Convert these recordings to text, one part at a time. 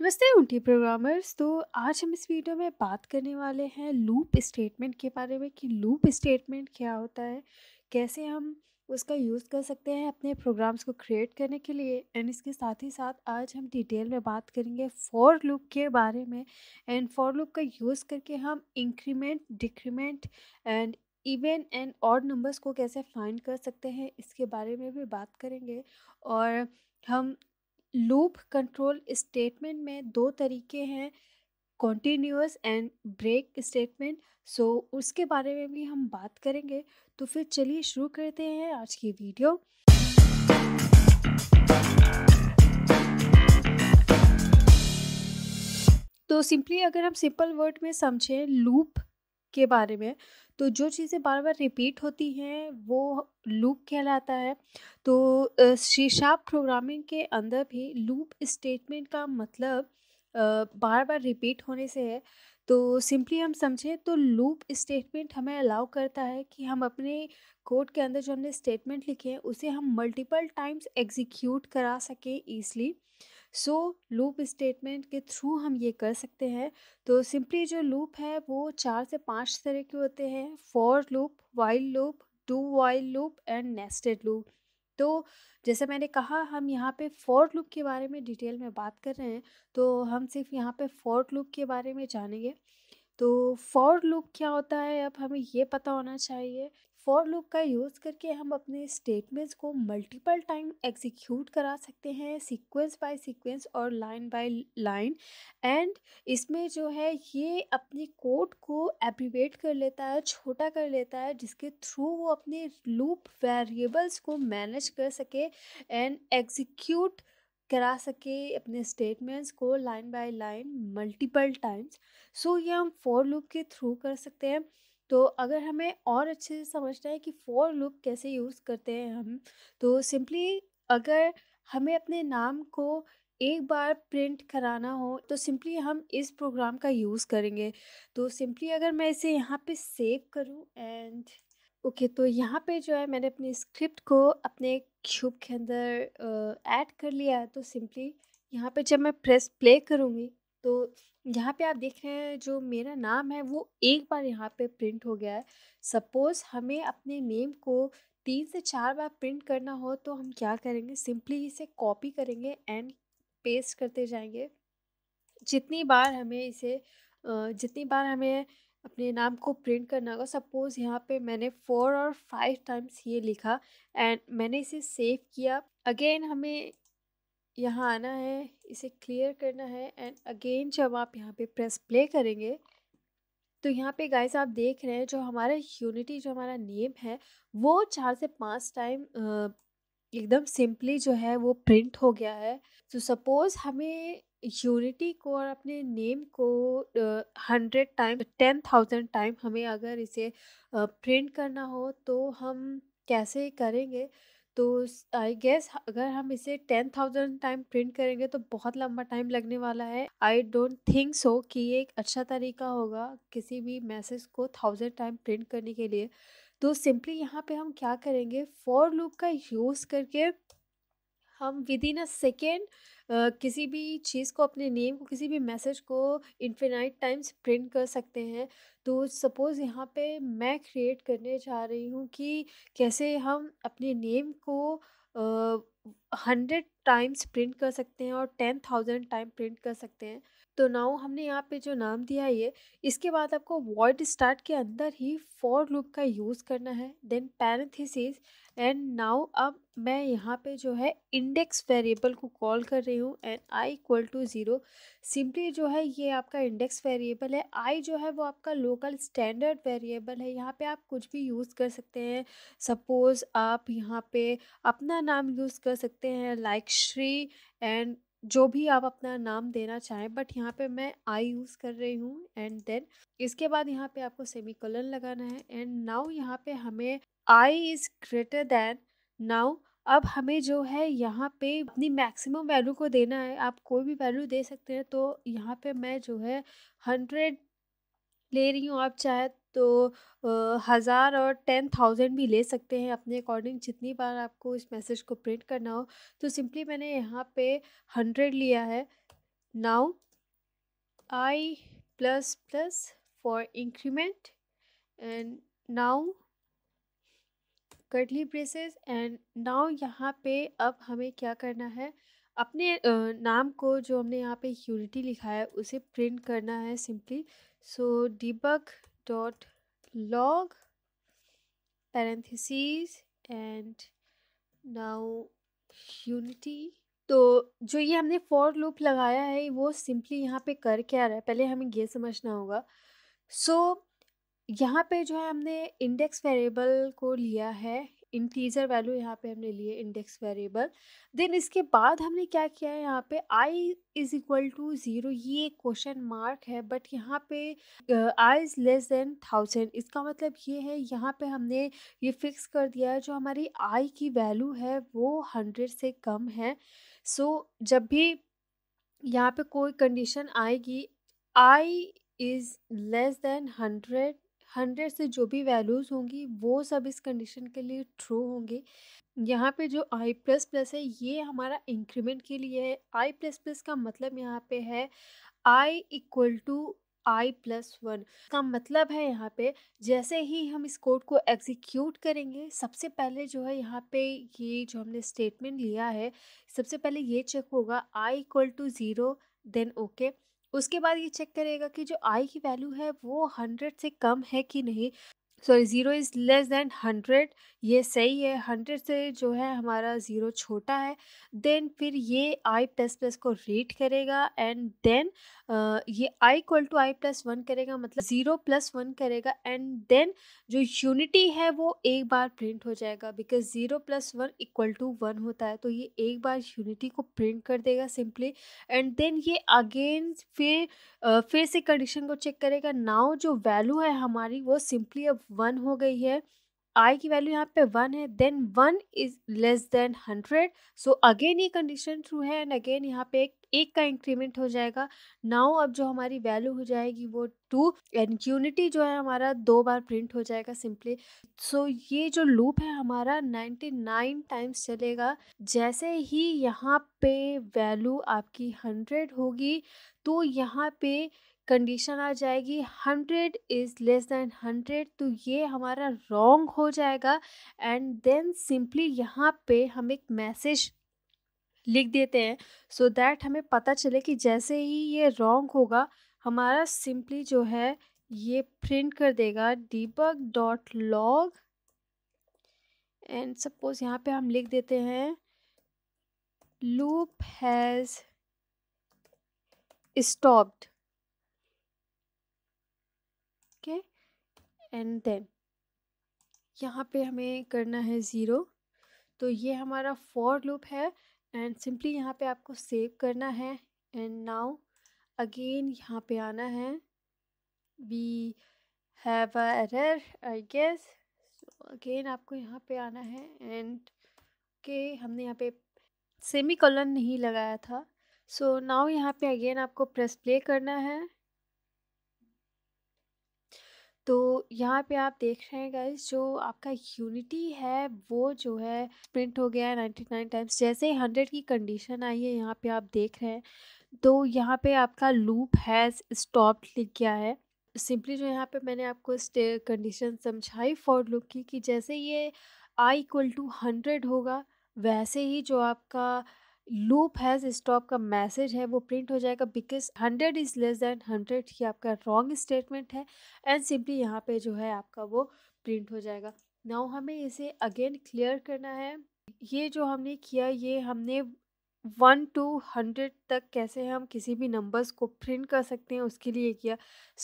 नमस्ते उठी प्रोग्रामर्स तो आज हम इस वीडियो में बात करने वाले हैं लूप स्टेटमेंट के बारे में कि लूप स्टेटमेंट क्या होता है कैसे हम उसका यूज़ कर सकते हैं अपने प्रोग्राम्स को क्रिएट करने के लिए एंड इसके साथ ही साथ आज हम डिटेल में बात करेंगे फॉर लूप के बारे में एंड फॉर लूप का यूज़ करके हम increment decrement and even and odd numbers को कैसे फाइंड कर सकते हैं इसके बारे में भी बात करेंगे और हम लूप कंट्रोल स्टेटमेंट में दो तरीके हैं continues and break statement so उसके बारे में भी हम बात करेंगे तो फिर चलिए शुरू करते हैं आज की वीडियो तो सिंपली अगर हम सिंपल वर्ड में समझें लूप के बारे में तो जो चीज़ें बार बार रिपीट होती हैं वो लूप कहलाता है तो शीशा प्रोग्रामिंग के अंदर भी लूप स्टेटमेंट का मतलब बार बार रिपीट होने से है तो सिंपली हम समझें तो लूप स्टेटमेंट हमें अलाउ करता है कि हम अपने कोड के अंदर जो हमने स्टेटमेंट लिखे हैं उसे हम मल्टीपल टाइम्स एग्जीक्यूट करा सकें ईजली सो लूप स्टेटमेंट के थ्रू हम ये कर सकते हैं तो सिंपली जो लूप है वो चार से पाँच तरह के होते हैं for loop while loop do while loop and nested loop तो जैसे मैंने कहा हम यहाँ पे फोर लूप के बारे में डिटेल में बात कर रहे हैं तो हम सिर्फ यहाँ पे फॉर लूप के बारे में जानेंगे तो फोर लूप क्या होता है अब हमें ये पता होना चाहिए फॉर लूप का यूज़ करके हम अपने स्टेटमेंट्स को मल्टीपल टाइम एग्जीक्यूट करा सकते हैं सीक्वेंस बाय सीक्वेंस और लाइन बाय लाइन एंड इसमें जो है ये अपने कोड को एब्रीवेट कर लेता है छोटा कर लेता है जिसके थ्रू वो अपने लूप वेरिएबल्स को मैनेज कर सके एंड एग्जीक्यूट करा सके अपने स्टेटमेंट्स को line by line multiple times so ये हम फॉर लूप के थ्रू कर सकते हैं तो अगर हमें और अच्छे से समझना है कि फॉर लूप कैसे यूज़ करते हैं हम तो सिंपली अगर हमें अपने नाम को एक बार प्रिंट कराना हो तो सिंपली हम इस प्रोग्राम का यूज़ करेंगे तो सिंपली अगर मैं इसे यहाँ पे सेव करूँ एंड ओके तो यहाँ पे जो है मैंने अपनी स्क्रिप्ट को अपने क्यूब के अंदर ऐड कर लिया है तो सिंपली यहाँ पे जब मैं प्रेस प्ले करूँगी तो यहाँ पे आप देख रहे हैं जो मेरा नाम है वो एक बार यहाँ पे प्रिंट हो गया है सपोज़ हमें अपने नेम को तीन से चार बार प्रिंट करना हो तो हम क्या करेंगे सिंपली इसे कॉपी करेंगे एंड पेस्ट करते जाएंगे जितनी बार हमें इसे जितनी बार हमें अपने नाम को प्रिंट करना होगा सपोज़ यहाँ पे मैंने फोर और फाइव टाइम्स ये लिखा एंड मैंने इसे सेव किया अगेन हमें यहाँ आना है इसे क्लियर करना है एंड अगेन जब आप यहाँ पे प्रेस प्ले करेंगे तो यहाँ पे गाइस आप देख रहे हैं जो हमारा यूनिटी जो हमारा नेम है वो चार से पाँच टाइम एकदम सिंपली जो है वो प्रिंट हो गया है तो सपोज़ हमें यूनिटी को और अपने नेम को hundred time ten thousand time हमें अगर इसे प्रिंट करना हो तो हम कैसे करेंगे तो आई गेस अगर हम इसे टेन थाउजेंड टाइम प्रिंट करेंगे तो बहुत लंबा टाइम लगने वाला है आई डोंट थिंक सो कि ये एक अच्छा तरीका होगा किसी भी मैसेज को थाउजेंड टाइम प्रिंट करने के लिए तो सिंपली यहाँ पे हम क्या करेंगे फॉर लूप का यूज़ करके हम विद इन अ सेकेंड किसी भी चीज़ को अपने नेम को किसी भी मैसेज को इनफिनाइट टाइम्स प्रिंट कर सकते हैं तो सपोज़ यहाँ पे मैं क्रिएट करने जा रही हूँ कि कैसे हम अपने नेम को हंड्रेड टाइम्स प्रिंट कर सकते हैं और टेन थाउजेंड टाइम प्रिंट कर सकते हैं तो नाउ हमने यहाँ पे जो नाम दिया है ये इसके बाद आपको वॉइड स्टार्ट के अंदर ही फॉर लूप का यूज़ करना है देन पैरेंथेसिस एंड नाउ अब मैं यहाँ पे जो है इंडेक्स वेरिएबल को कॉल कर रही हूँ and I equal to zero simply जो है ये आपका इंडेक्स वेरिएबल है आई जो है वो आपका लोकल स्टैंडर्ड वेरिएबल है यहाँ पे आप कुछ भी यूज़ कर सकते हैं सपोज़ आप यहाँ पे अपना नाम यूज़ कर सकते हैं लाइक श्री एंड जो भी आप अपना नाम देना चाहें बट यहाँ पे मैं आई यूज़ कर रही हूँ एंड देन इसके बाद यहाँ पे आपको सेमी कलन लगाना है एंड नाउ यहाँ पे हमें I is greater than now अब हमें जो है यहाँ पे अपनी मैक्सिमम वैल्यू को देना है आप कोई भी वैल्यू दे सकते हैं तो यहाँ पे मैं जो है हंड्रेड ले रही हूँ आप चाहे तो हज़ार और टेन थाउजेंड भी ले सकते हैं अपने अकॉर्डिंग जितनी बार आपको इस मैसेज को प्रिंट करना हो तो सिंपली मैंने यहाँ पे हंड्रेड लिया है now I plus plus for increment and now curly braces and now यहाँ पे अब हमें क्या करना है अपने नाम को जो हमने यहाँ पे यूनिटी लिखा है उसे प्रिंट करना है simply so debug dot log parentheses and now unity तो जो ये हमने फॉर लूप लगाया है वो सिंपली यहाँ पे कर क्या रहा है पहले हमें ये समझना होगा सो so, यहाँ पे जो है हमने इंडेक्स वेरिएबल को लिया है इंटीजर वैल्यू यहाँ पे हमने लिए इंडेक्स वेरिएबल देन इसके बाद हमने क्या किया है यहाँ पे I is equal to zero ये क्वेश्चन मार्क है बट यहाँ पे I is less than thousand इसका मतलब ये है यहाँ पे हमने ये फिक्स कर दिया है जो हमारी आई की वैल्यू है वो हंड्रेड से कम है सो so, जब भी यहाँ पे कोई कंडीशन आएगी I is less than hundred hundred से जो भी वैल्यूज़ होंगी वो सब इस कंडीशन के लिए ट्रू होंगे यहाँ पे जो आई प्लस प्लस है ये हमारा इंक्रीमेंट के लिए है आई प्लस प्लस का मतलब यहाँ पे है I equal to I plus one का मतलब है यहाँ पे जैसे ही हम इस कोड को एग्जीक्यूट करेंगे सबसे पहले जो है यहाँ पे ये जो हमने स्टेटमेंट लिया है सबसे पहले ये चेक होगा I equal to zero then okay उसके बाद ये चेक करेगा कि जो आई की वैल्यू है वो हंड्रेड से कम है कि नहीं sorry zero is less than hundred ये सही है हंड्रेड से जो है हमारा ज़ीरो छोटा है देन फिर ये आई प्लस प्लस को रीड करेगा एंड देन ये I equal to I plus one करेगा मतलब ज़ीरो प्लस वन करेगा एंड देन जो यूनिटी है वो एक बार प्रिंट हो जाएगा because zero plus one equal to one होता है तो ये एक बार यूनिटी को प्रिंट कर देगा सिंपली एंड देन ये अगेन फिर uh, फिर से कंडीशन को चेक करेगा नाउ जो वैल्यू है हमारी वो सिंपली अब वन हो गई है आई की वैल्यू यहाँ पे वन है then one is less than hundred so again ये कंडीशन ट्रू है एंड अगेन यहाँ पे एक एक का इंक्रीमेंट हो जाएगा नाउ अब जो हमारी वैल्यू हो जाएगी वो टू एंड यूनिटी जो है हमारा दो बार प्रिंट हो जाएगा सिंपली सो so, ये जो लूप है हमारा नाइन्टी नाइन टाइम्स चलेगा जैसे ही यहाँ पे वैल्यू आपकी हंड्रेड होगी तो यहाँ पे कंडीशन आ जाएगी hundred is less than hundred तो ये हमारा रॉन्ग हो जाएगा एंड देन सिंपली यहाँ पे हम एक मैसेज लिख देते हैं सो so दैट हमें पता चले कि जैसे ही ये रॉन्ग होगा हमारा सिंपली जो है ये प्रिंट कर देगा debug dot log and suppose यहाँ पे हम लिख देते हैं loop has stopped and then यहाँ पे हमें करना है ज़ीरो तो ये हमारा फॉर लूप है एंड सिंपली यहाँ पे आपको सेव करना है एंड नाउ अगेन यहाँ पे आना है we have a error I guess again आपको यहाँ पे आना है एंड के हमने यहाँ पे सेमी कॉलन नहीं लगाया था सो so, नाउ यहाँ पे अगेन आपको प्रेस प्ले करना है तो यहाँ पे आप देख रहे हैं गाइज जो आपका यूनिटी है वो जो है प्रिंट हो गया है नाइन्टी नाइन टाइम्स जैसे हंड्रेड की कंडीशन आई है यहाँ पे आप देख रहे हैं तो यहाँ पे आपका लूप हैज़ स्टॉप लिख गया है सिंपली जो यहाँ पे मैंने आपको कंडीशन समझाई फॉर लूप की कि जैसे ये आई इक्वल टू हंड्रेड होगा वैसे ही जो आपका लूप हैज़ स्टॉप का मैसेज है वो प्रिंट हो जाएगा because hundred is less than hundred ही आपका रॉन्ग स्टेटमेंट है एंड सिंपली यहाँ पे जो है आपका वो प्रिंट हो जाएगा नाउ हमें इसे अगेन क्लियर करना है ये जो हमने किया ये हमने वन टू हंड्रेड तक कैसे हम किसी भी नंबर्स को प्रिंट कर सकते हैं उसके लिए किया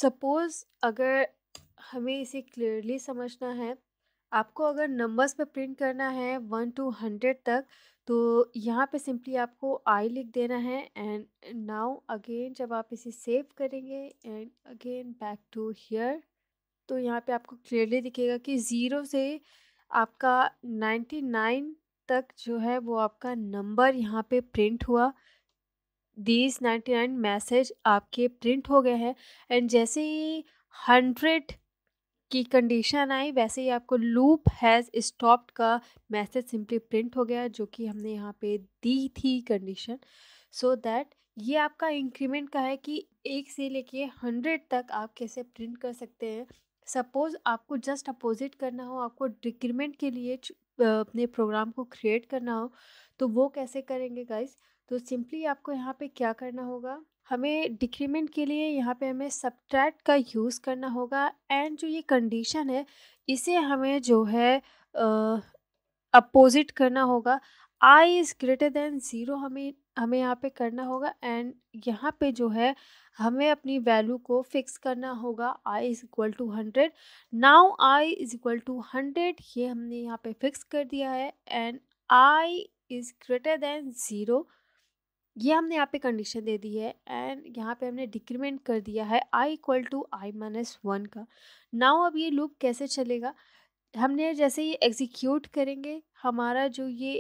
सपोज़ अगर हमें इसे क्लियरली समझना है आपको अगर नंबर्स पे प्रिंट करना है वन टू हंड्रेड तक तो यहाँ पे सिंपली आपको आई लिख देना है एंड नाउ अगेन जब आप इसे सेव करेंगे and again back to here तो यहाँ पे आपको क्लियरली दिखेगा कि ज़ीरो से आपका नाइन्टी नाइन तक जो है वो आपका नंबर यहाँ पे प्रिंट हुआ दीज नाइन्टी नाइन मैसेज आपके प्रिंट हो गए हैं एंड जैसे ही हंड्रेड की कंडीशन आई वैसे ही आपको लूप हैज़ स्टॉप्ड का मैसेज सिंपली प्रिंट हो गया जो कि हमने यहाँ पे दी थी कंडीशन सो दैट ये आपका इंक्रीमेंट का है कि एक से लेके हंड्रेड तक आप कैसे प्रिंट कर सकते हैं सपोज़ आपको जस्ट अपोजिट करना हो आपको डिक्रीमेंट के लिए अपने प्रोग्राम को क्रिएट करना हो तो वो कैसे करेंगे गाइस तो सिंपली आपको यहाँ पे क्या करना होगा हमें डिक्रीमेंट के लिए यहाँ पे हमें सब्ट्रैक्ट का यूज़ करना होगा एंड जो ये कंडीशन है इसे हमें जो है अपोजिट करना होगा I is greater than zero हमें हमें यहाँ पे करना होगा एंड यहाँ पे जो है हमें अपनी वैल्यू को फिक्स करना होगा I is equal to hundred now I is equal to hundred ये हमने यहाँ पे फिक्स कर दिया है and I is greater than zero ये हमने यहाँ पे कंडीशन दे दी है एंड यहाँ पे हमने डिक्रीमेंट कर दिया है I equal to I minus one का नाउ अब ये लूप कैसे चलेगा हमने जैसे ये एग्जीक्यूट करेंगे हमारा जो ये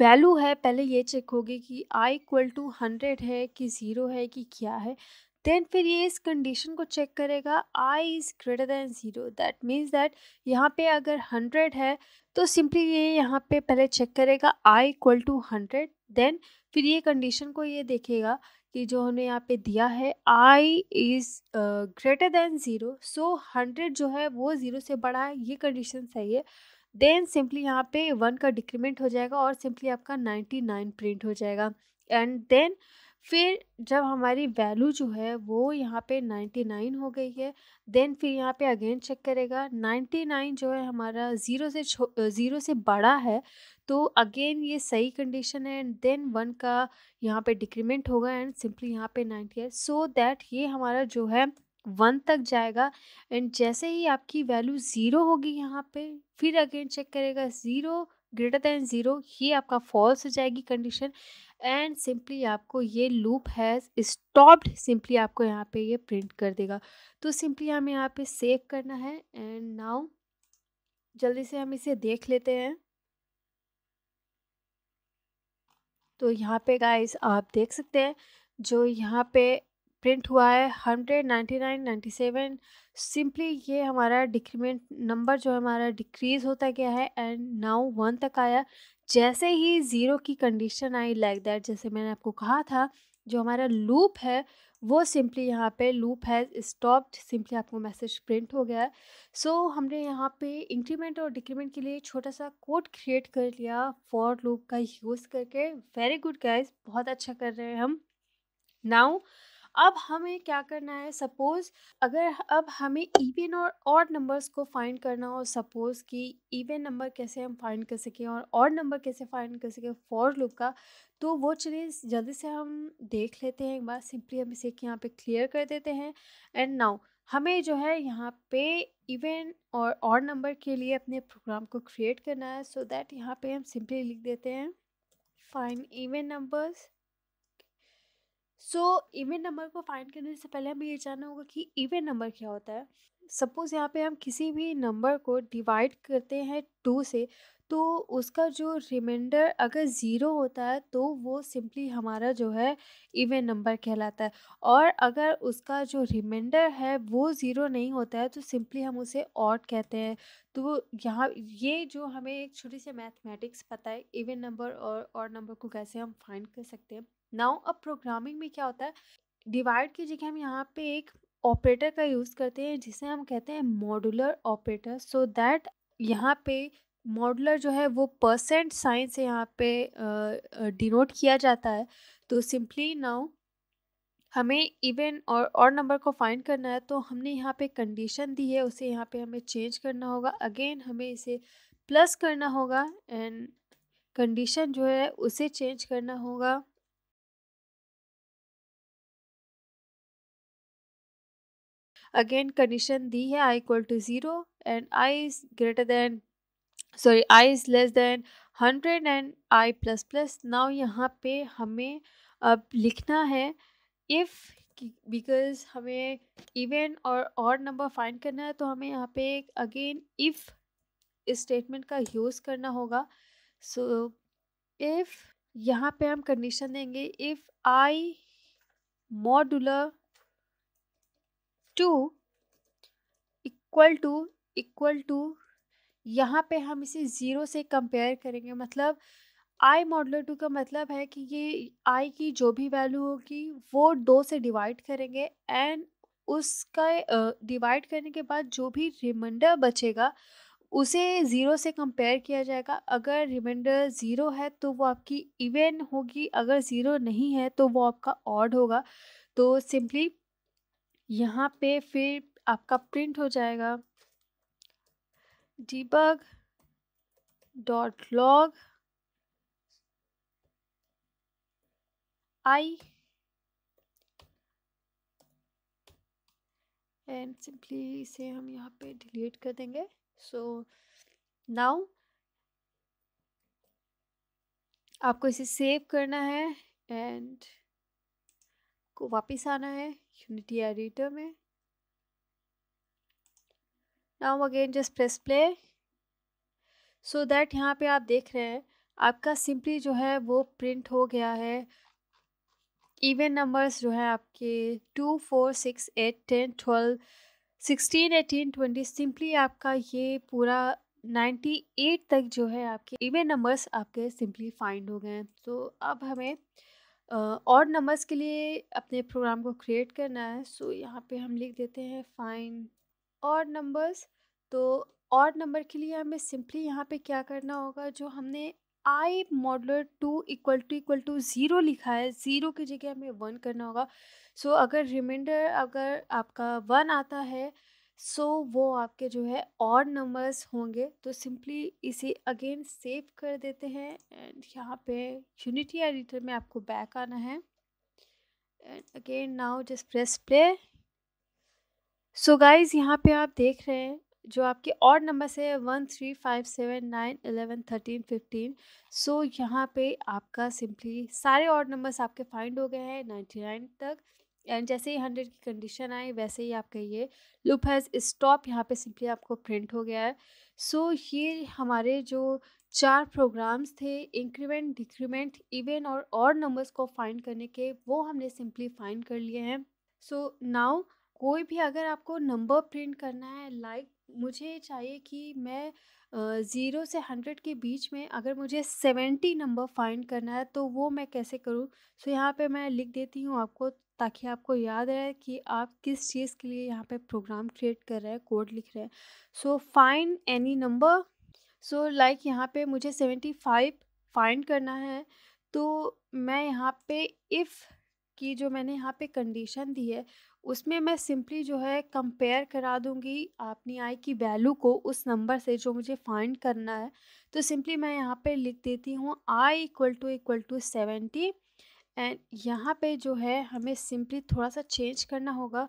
वैल्यू है पहले ये चेक होगी कि आई इक्वल टू हंड्रेड है कि ज़ीरो है कि क्या है देन फिर ये इस कंडीशन को चेक करेगा I is greater than zero that means that यहाँ पे अगर हंड्रेड है तो सिंपली ये यहाँ पे पहले चेक करेगा I equal to hundred then फिर ये कंडीशन को ये देखेगा कि जो हमने यहाँ पे दिया है I is greater than zero so hundred जो है वो ज़ीरो से बड़ा है ये कंडीशन सही है देन सिंपली यहाँ पे वन का डिक्रीमेंट हो जाएगा और सिंपली आपका नाइन्टी नाइन प्रिंट हो जाएगा एंड देन फिर जब हमारी वैल्यू जो है वो यहाँ पे नाइन्टी नाइन हो गई है देन फिर यहाँ पे अगेन चेक करेगा नाइन्टी नाइन जो है हमारा ज़ीरो से ज़ीरो से बड़ा है तो अगेन ये सही कंडीशन है एंड देन वन का यहाँ पे डिक्रीमेंट होगा एंड सिंपली यहाँ पे नाइन्टी है सो दैट ये हमारा जो है वन तक जाएगा एंड जैसे ही आपकी वैल्यू ज़ीरो होगी यहाँ पे फिर अगेन चेक करेगा ज़ीरो ग्रेटर दैन ज़ीरो ये आपका फॉल्स हो जाएगी कंडीशन एंड सिंपली आपको ये लूप है स्टॉप्ड सिंपली आपको यहाँ पे ये प्रिंट कर देगा तो सिंपली हमें यहाँ पे सेव करना है एंड नाउ जल्दी से हम इसे देख लेते हैं तो यहाँ पे गाइस आप देख सकते हैं जो यहाँ पे प्रिंट हुआ है hundred ninety nine ninety seven simply ये हमारा डिक्रीमेंट नंबर जो हमारा डिक्रीज़ होता गया है एंड नाउ वन तक आया जैसे ही ज़ीरो की कंडीशन आई लाइक दैट जैसे मैंने आपको कहा था जो हमारा लूप है वो सिंपली यहाँ पे लूप हैज़ स्टॉप्ड सिंपली आपको मैसेज प्रिंट हो गया है सो so, हमने यहाँ पे इंक्रीमेंट और डिक्रीमेंट के लिए छोटा सा कोड क्रिएट कर लिया फॉर लूप का यूज़ करके वेरी गुड गाइज बहुत अच्छा कर रहे हैं हम नाउ अब हमें क्या करना है सपोज़ अगर अब हमें इवन और ऑड नंबर्स को फाइंड करना हो सपोज़ कि इवन नंबर कैसे हम फाइंड कर सकें और ऑड नंबर कैसे फाइंड कर सकें फॉर लूप का तो वो चलिए जल्दी से हम देख लेते हैं एक बार सिंपली हम इसे यहाँ पे क्लियर कर देते हैं एंड नाउ हमें जो है यहाँ पे इवन और ऑड नंबर के लिए अपने प्रोग्राम को क्रिएट करना है सो दैट यहाँ पे हम सिंपली लिख देते हैं find even numbers so even number को फाइंड करने से पहले हमें ये जानना होगा कि इवन नंबर क्या होता है सपोज़ यहाँ पे हम किसी भी नंबर को डिवाइड करते हैं टू से तो उसका जो रिमाइंडर अगर ज़ीरो होता है तो वो सिंपली हमारा जो है इवन नंबर कहलाता है और अगर उसका जो रिमाइंडर है वो ज़ीरो नहीं होता है तो सिंपली हम उसे ऑड कहते हैं तो यहाँ ये जो हमें एक छोटी सी मैथमेटिक्स पता है इवन नंबर और और नंबर को कैसे हम फाइंड कर सकते हैं नाउ अब प्रोग्रामिंग में क्या होता है डिवाइड की जगह हम यहाँ पे एक ऑपरेटर का यूज़ करते हैं जिसे हम कहते हैं मॉडुलर ऑपरेटर सो दैट यहाँ पे मॉडुलर जो है वो परसेंट साइन से यहाँ पे डिनोट uh, किया जाता है तो सिंपली नाउ हमें इवन और और नंबर को फाइंड करना है तो हमने यहाँ पे कंडीशन दी है उसे यहाँ पे हमें चेंज करना होगा अगेन हमें इसे प्लस करना होगा एंड कंडीशन जो है उसे चेंज करना होगा अगेन कंडीशन दी है I equal to zero and I is greater than sorry I is less than hundred and I plus plus now यहाँ पे हमें अब लिखना है इफ़ बिकॉज हमें इवन और और नंबर फाइंड करना है तो हमें यहाँ पे अगेन इफ़ स्टेटमेंट का यूज़ करना होगा सो इफ़ यहाँ पे हम कंडीशन देंगे if I modular two equal to equal to यहाँ पे हम इसे ज़ीरो से कंपेयर करेंगे मतलब आई मॉडलर टू का मतलब है कि ये आई की जो भी वैल्यू होगी वो दो से डिवाइड करेंगे एंड उसका डिवाइड करने के बाद जो भी रिमाइंडर बचेगा उसे ज़ीरो से कंपेयर किया जाएगा अगर रिमाइंडर ज़ीरो है तो वो आपकी इवेन होगी अगर ज़ीरो नहीं है तो वो आपका ऑड होगा तो सिंपली यहाँ पे फिर आपका प्रिंट हो जाएगा debug dot log I and simply इसे हम यहाँ पे डिलीट कर देंगे सो so, नाउ आपको इसे सेव करना है एंड को वापस आना है Unity editor में. Now again just press play. So that यहाँ पे आप देख रहे हैं आपका सिंपली जो है वो प्रिंट हो गया है इवन नंबर्स जो है आपके two four six eight ten twelve sixteen eighteen twenty simply आपका ये पूरा नाइन्टी एट तक जो है आपके इवन नंबर्स आपके सिंपली फाइंड हो गए हैं तो अब हमें और नंबर्स के लिए अपने प्रोग्राम को क्रिएट करना है सो यहाँ पे हम लिख देते हैं फाइन और नंबर्स तो और नंबर के लिए हमें सिंपली यहाँ पे क्या करना होगा जो हमने I modular two equal to equal to zero लिखा है ज़ीरो की जगह हमें वन करना होगा सो so, अगर रिमाइंडर अगर आपका वन आता है सो so, वो आपके जो है और नंबर्स होंगे तो सिंपली इसे अगेन सेव कर देते हैं एंड यहाँ पे यूनिटी एडिटर में आपको बैक आना है and again now just press play so guys यहाँ पे आप देख रहे हैं जो आपके और नंबर्स है one three five seven nine eleven thirteen fifteen so यहाँ पे आपका सिंपली सारे और नंबर्स आपके फाइंड हो गए हैं नाइन्टी नाइन तक एंड जैसे ही हंड्रेड की कंडीशन आई वैसे ही आप कहिए लुप हैज़ स्टॉप यहाँ पे सिंपली आपको प्रिंट हो गया है सो so, ये हमारे जो चार प्रोग्राम्स थे इंक्रीमेंट डिक्रीमेंट इवन और और नंबर्स को फाइंड करने के वो हमने सिंपली फाइंड कर लिए हैं सो so, नाउ कोई भी अगर आपको नंबर प्रिंट करना है लाइक like, मुझे चाहिए कि मैं ज़ीरो से हंड्रेड के बीच में अगर मुझे सेवेंटी नंबर फाइंड करना है तो वो मैं कैसे करूँ सो so, यहाँ पे मैं लिख देती हूँ आपको ताकि आपको याद रहे कि आप किस चीज़ के लिए यहाँ पे प्रोग्राम क्रिएट कर रहे हैं कोड लिख रहे हैं so find any number so like यहाँ पे मुझे सेवेंटी फाइव फाइंड करना है तो मैं यहाँ पे इफ़ की जो मैंने यहाँ पे कंडीशन दी है उसमें मैं सिंपली जो है कंपेयर करा दूंगी अपनी आई की वैल्यू को उस नंबर से जो मुझे फाइंड करना है तो सिंपली मैं यहाँ पे लिख देती हूँ i equal to equal to seventy and यहाँ पे जो है हमें सिंपली थोड़ा सा चेंज करना होगा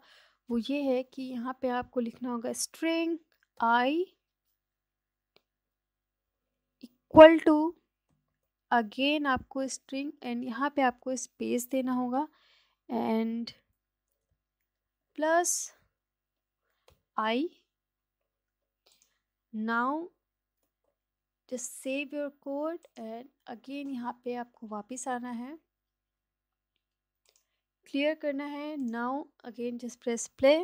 वो ये है कि यहाँ पे आपको लिखना होगा string i equal to again आपको स्ट्रिंग एंड यहाँ पे आपको स्पेस देना होगा and plus i now just save your code and again यहाँ पे आपको वापस आना है क्लियर करना है now again just press play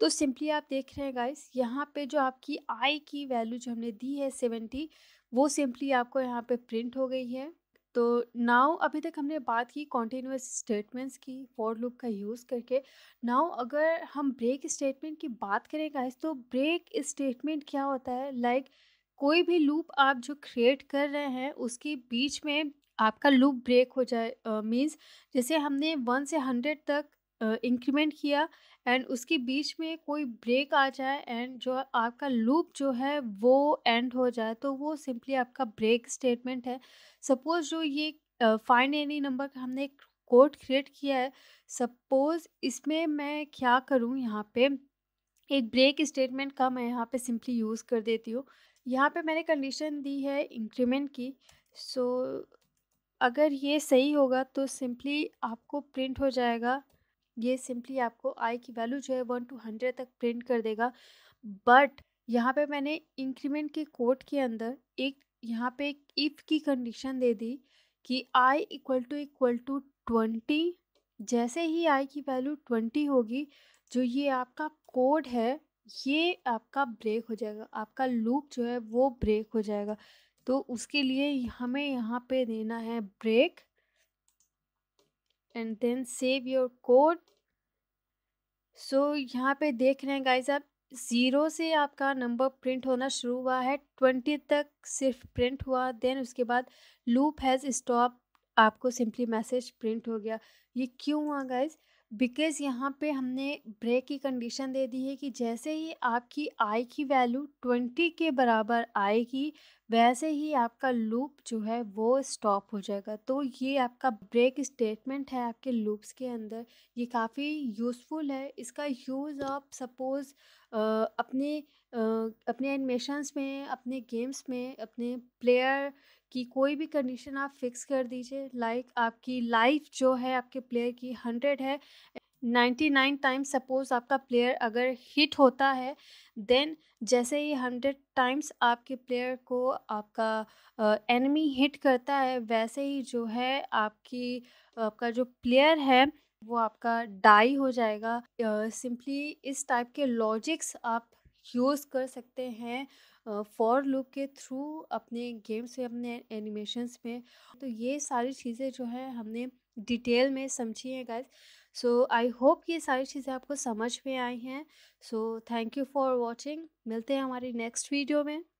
तो सिंपली आप देख रहे हैं गाइस यहाँ पे जो आपकी आई की वैल्यू जो हमने दी है सेवेंटी वो सिंपली आपको यहाँ पे प्रिंट हो गई है तो नाउ अभी तक हमने बात की कॉन्टीन्यूस स्टेटमेंट्स की फॉर लूप का यूज़ करके नाउ अगर हम ब्रेक स्टेटमेंट की बात करें गाइस तो ब्रेक स्टेटमेंट क्या होता है लाइक like, कोई भी लूप आप जो क्रिएट कर रहे हैं उसके बीच में आपका लूप ब्रेक हो जाए मीन्स uh, जैसे हमने वन से हंड्रेड तक इंक्रीमेंट uh, किया एंड उसके बीच में कोई ब्रेक आ जाए एंड जो आपका लूप जो है वो एंड हो जाए तो वो सिंपली आपका ब्रेक स्टेटमेंट है सपोज़ जो ये फाइंड एनी नंबर का हमने एक कोड क्रिएट किया है सपोज़ इसमें मैं क्या करूँ यहाँ पे एक ब्रेक स्टेटमेंट का मैं यहाँ पे सिंपली यूज़ कर देती हूँ यहाँ पे मैंने कंडीशन दी है इंक्रीमेंट की सो so, अगर ये सही होगा तो सिंपली आपको प्रिंट हो जाएगा ये सिंपली आपको आई की वैल्यू जो है वन टू हंड्रेड तक प्रिंट कर देगा बट यहाँ पे मैंने इंक्रीमेंट के कोड के अंदर एक यहाँ पे एक इफ़ की कंडीशन दे दी कि i equal to equal to twenty जैसे ही आई की वैल्यू ट्वेंटी होगी जो ये आपका कोड है ये आपका ब्रेक हो जाएगा आपका लूप जो है वो ब्रेक हो जाएगा तो उसके लिए हमें यहाँ पे देना है break and then save your code so यहाँ पे देख रहे हैं गाइज आप ज़ीरो से आपका नंबर प्रिंट होना शुरू हुआ है ट्वेंटी तक सिर्फ प्रिंट हुआ देन उसके बाद लूप हैज़ स्टॉप आपको सिंपली मैसेज प्रिंट हो गया ये क्यों हुआ गाइज बिकॉज़ यहाँ पे हमने ब्रेक की कंडीशन दे दी है कि जैसे ही आपकी आई की वैल्यू ट्वेंटी के बराबर आएगी वैसे ही आपका लूप जो है वो स्टॉप हो जाएगा तो ये आपका ब्रेक स्टेटमेंट है आपके लूप्स के अंदर ये काफ़ी यूज़फुल है इसका यूज़ आप सपोज़ अपने अपने एनिमेशंस में अपने गेम्स में अपने प्लेयर की कोई भी कंडीशन आप फिक्स कर दीजिए लाइक आपकी लाइफ जो है आपके प्लेयर की हंड्रेड है नाइन्टी नाइन टाइम्स सपोज़ आपका प्लेयर अगर हिट होता है देन जैसे ही हंड्रेड टाइम्स आपके प्लेयर को आपका एनिमी हिट करता है वैसे ही जो है आपकी आपका जो प्लेयर है वो आपका डाई हो जाएगा सिंपली uh, इस टाइप के लॉजिक्स आप यूज़ कर सकते हैं फॉर uh, के थ्रू अपने गेम्स में अपने एनिमेशंस में तो ये सारी चीज़ें जो है हमने डिटेल में समझी हैं गाइज सो आई होप ये सारी चीज़ें आपको समझ में आई हैं so thank you for watching मिलते हैं हमारी नेक्स्ट वीडियो में